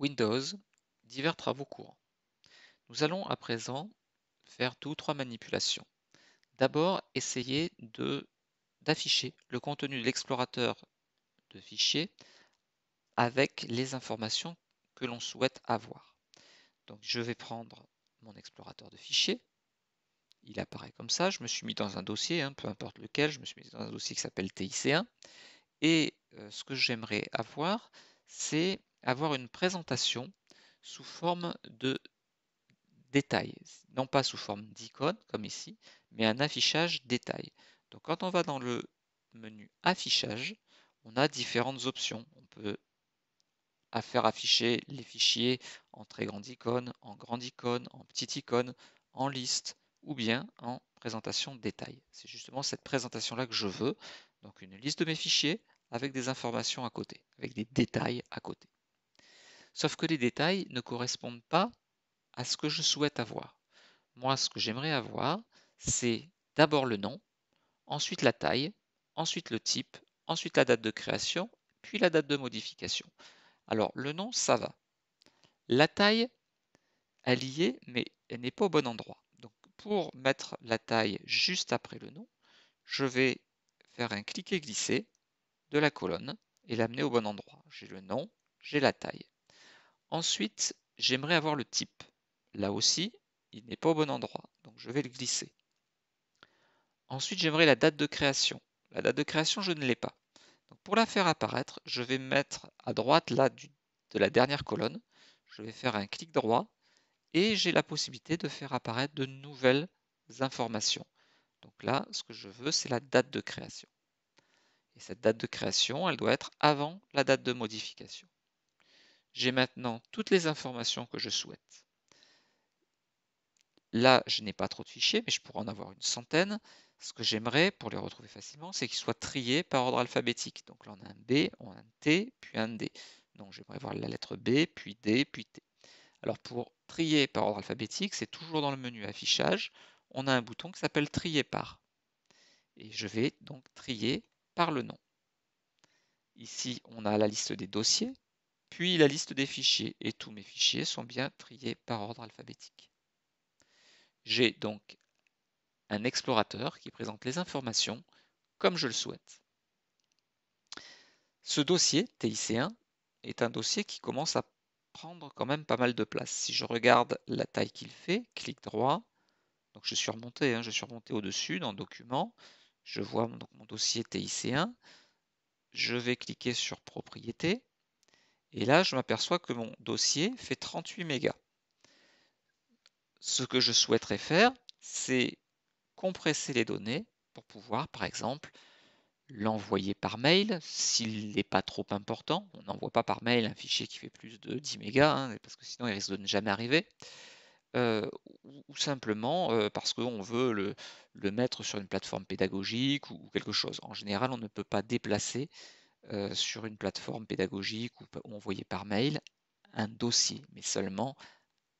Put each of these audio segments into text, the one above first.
Windows, divers travaux courants. Nous allons à présent faire deux ou trois manipulations. D'abord, essayer de d'afficher le contenu de l'explorateur de fichiers avec les informations que l'on souhaite avoir. Donc je vais prendre mon explorateur de fichiers. Il apparaît comme ça. Je me suis mis dans un dossier, hein, peu importe lequel, je me suis mis dans un dossier qui s'appelle TIC1. Et euh, ce que j'aimerais avoir, c'est avoir une présentation sous forme de détails, non pas sous forme d'icônes comme ici, mais un affichage détail. Donc quand on va dans le menu affichage, on a différentes options. On peut faire afficher les fichiers en très grande icône, en grande icône, en petite icône, en liste ou bien en présentation détail. C'est justement cette présentation-là que je veux. Donc une liste de mes fichiers avec des informations à côté, avec des détails à côté. Sauf que les détails ne correspondent pas à ce que je souhaite avoir. Moi, ce que j'aimerais avoir, c'est d'abord le nom, ensuite la taille, ensuite le type, ensuite la date de création, puis la date de modification. Alors, le nom, ça va. La taille, elle y est, mais elle n'est pas au bon endroit. Donc, pour mettre la taille juste après le nom, je vais faire un cliquer-glisser de la colonne et l'amener au bon endroit. J'ai le nom, j'ai la taille. Ensuite, j'aimerais avoir le type. Là aussi, il n'est pas au bon endroit, donc je vais le glisser. Ensuite, j'aimerais la date de création. La date de création, je ne l'ai pas. Donc pour la faire apparaître, je vais mettre à droite là, de la dernière colonne. Je vais faire un clic droit et j'ai la possibilité de faire apparaître de nouvelles informations. Donc là, ce que je veux, c'est la date de création. Et cette date de création, elle doit être avant la date de modification. J'ai maintenant toutes les informations que je souhaite. Là, je n'ai pas trop de fichiers, mais je pourrais en avoir une centaine. Ce que j'aimerais, pour les retrouver facilement, c'est qu'ils soient triés par ordre alphabétique. Donc là, on a un B, on a un T, puis un D. Donc j'aimerais voir la lettre B, puis D, puis T. Alors pour trier par ordre alphabétique, c'est toujours dans le menu affichage, on a un bouton qui s'appelle trier par. Et je vais donc trier par le nom. Ici, on a la liste des dossiers puis la liste des fichiers, et tous mes fichiers sont bien triés par ordre alphabétique. J'ai donc un explorateur qui présente les informations comme je le souhaite. Ce dossier, TIC1, est un dossier qui commence à prendre quand même pas mal de place. Si je regarde la taille qu'il fait, clic droit, donc je suis remonté, hein, je suis remonté au-dessus dans Documents, je vois mon, mon dossier TIC1, je vais cliquer sur Propriétés, et là, je m'aperçois que mon dossier fait 38 mégas. Ce que je souhaiterais faire, c'est compresser les données pour pouvoir, par exemple, l'envoyer par mail s'il n'est pas trop important. On n'envoie pas par mail un fichier qui fait plus de 10 mégas, hein, parce que sinon il risque de ne jamais arriver. Euh, ou simplement euh, parce qu'on veut le, mettre sur une plateforme pédagogique ou quelque chose. En général, on ne peut pas déplacer euh, sur une plateforme pédagogique ou envoyer par mail un dossier, mais seulement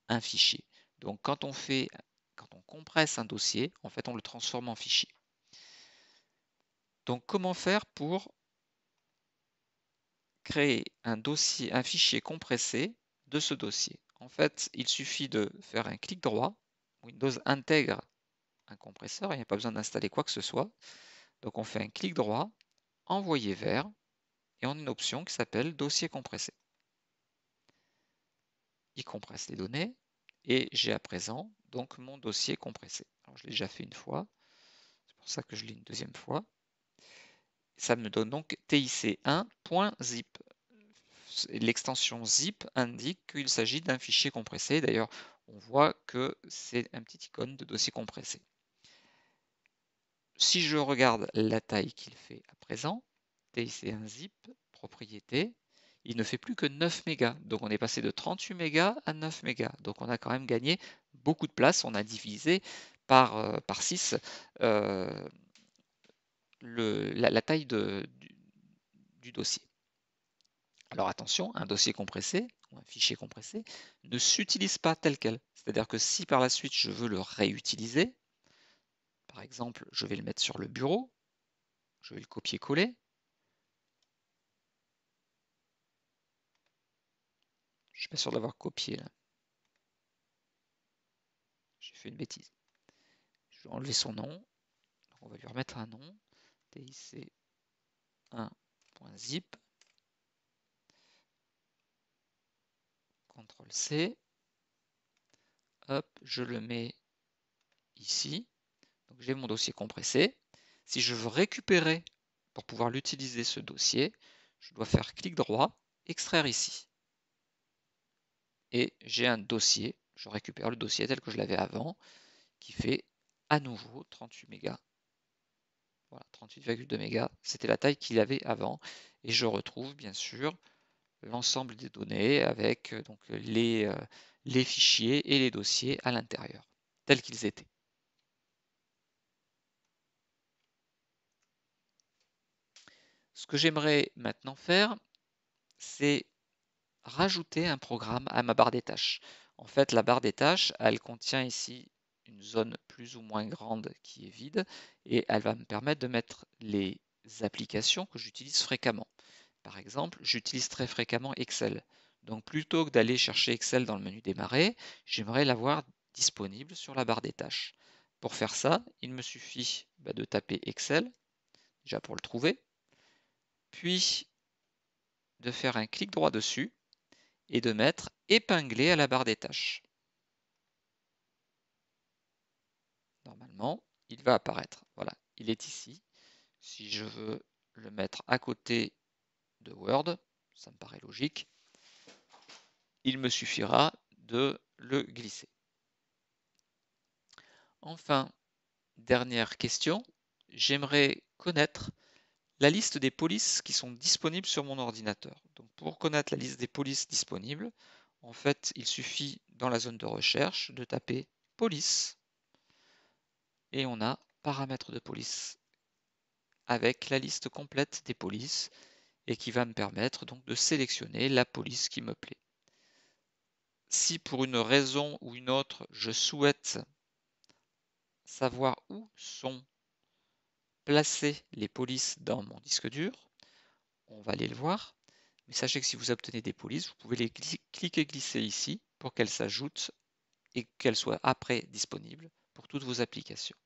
un fichier. Donc quand on fait, quand on compresse un dossier, en fait on le transforme en fichier. Donc comment faire pour créer un dossier, un fichier compressé de ce dossier En fait, il suffit de faire un clic droit. Windows intègre un compresseur, il n'y a pas besoin d'installer quoi que ce soit. Donc on fait un clic droit, envoyer vers, et on a une option qui s'appelle dossier compressé. Il compresse les données et j'ai à présent donc mon dossier compressé. je l'ai déjà fait une fois, c'est pour ça que je l'ai une deuxième fois. Ça me donne donc tic1.zip. L'extension zip indique qu'il s'agit d'un fichier compressé. D'ailleurs, on voit que c'est un petit icône de dossier compressé. Si je regarde la taille qu'il fait à présent, c'est un zip, propriété, il ne fait plus que 9 mégas. Donc on est passé de 38 mégas à 9 mégas. Donc on a quand même gagné beaucoup de place. On a divisé par, 6 euh, euh, la, taille du, dossier. Alors attention, un dossier compressé un fichier compressé ne s'utilise pas tel quel. C'est-à-dire que si par la suite je veux le réutiliser, par exemple, je vais le mettre sur le bureau, je vais le copier-coller, Je ne suis pas sûr d'avoir copié là. J'ai fait une bêtise. Je vais enlever son nom. on va lui remettre un nom. TIC1.zip. CTRL C. Hop, je le mets ici. Donc j'ai mon dossier compressé. Si je veux récupérer pour pouvoir l'utiliser ce dossier, je dois faire clic droit, extraire ici et j'ai un dossier, je récupère le dossier tel que je l'avais avant, qui fait à nouveau 38 mégas. Voilà, 38,2 mégas, c'était la taille qu'il avait avant. Et je retrouve bien sûr l'ensemble des données avec euh, donc, les, euh, les fichiers et les dossiers à l'intérieur, tels qu'ils étaient. Ce que j'aimerais maintenant faire, c'est rajouter un programme à ma barre des tâches. En fait, la barre des tâches, elle contient ici une zone plus ou moins grande qui est vide et elle va me permettre de mettre les applications que j'utilise fréquemment. Par exemple, j'utilise très fréquemment Excel. Donc plutôt que d'aller chercher Excel dans le menu démarrer, j'aimerais l'avoir disponible sur la barre des tâches. Pour faire ça, il me suffit bah, de taper Excel, déjà pour le trouver, puis de faire un clic droit dessus et de mettre épinglé à la barre des tâches. Normalement, il va apparaître. Voilà, il est ici. Si je veux le mettre à côté de Word, ça me paraît logique, il me suffira de le glisser. Enfin, dernière question, j'aimerais connaître la liste des polices qui sont disponibles sur mon ordinateur. Donc pour connaître la liste des polices disponibles, en fait, il suffit dans la zone de recherche de taper police et on a paramètres de police avec la liste complète des polices et qui va me permettre donc de sélectionner la police qui me plaît. Si pour une raison ou une autre je souhaite savoir où sont placer les polices dans mon disque dur. On va aller le voir. Mais sachez que si vous obtenez des polices, vous pouvez les cliquer glisser ici pour qu'elles s'ajoutent et qu'elles soient après disponibles pour toutes vos applications.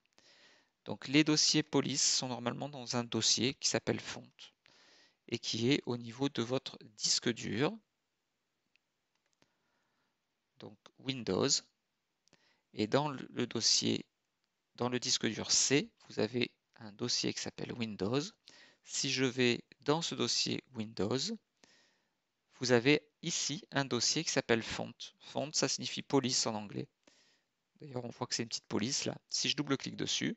Donc les dossiers polices sont normalement dans un dossier qui s'appelle fonte et qui est au niveau de votre disque dur. Donc Windows. Et dans le dossier, dans le disque dur C, vous avez un dossier qui s'appelle Windows. Si je vais dans ce dossier Windows, vous avez ici un dossier qui s'appelle Font. Font, ça signifie police en anglais. D'ailleurs, on voit que c'est une petite police là. Si je double-clique dessus,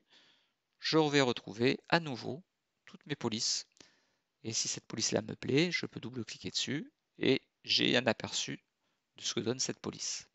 je vais retrouver à nouveau toutes mes polices. Et si cette police-là me plaît, je peux double-cliquer dessus et j'ai un aperçu de ce que donne cette police.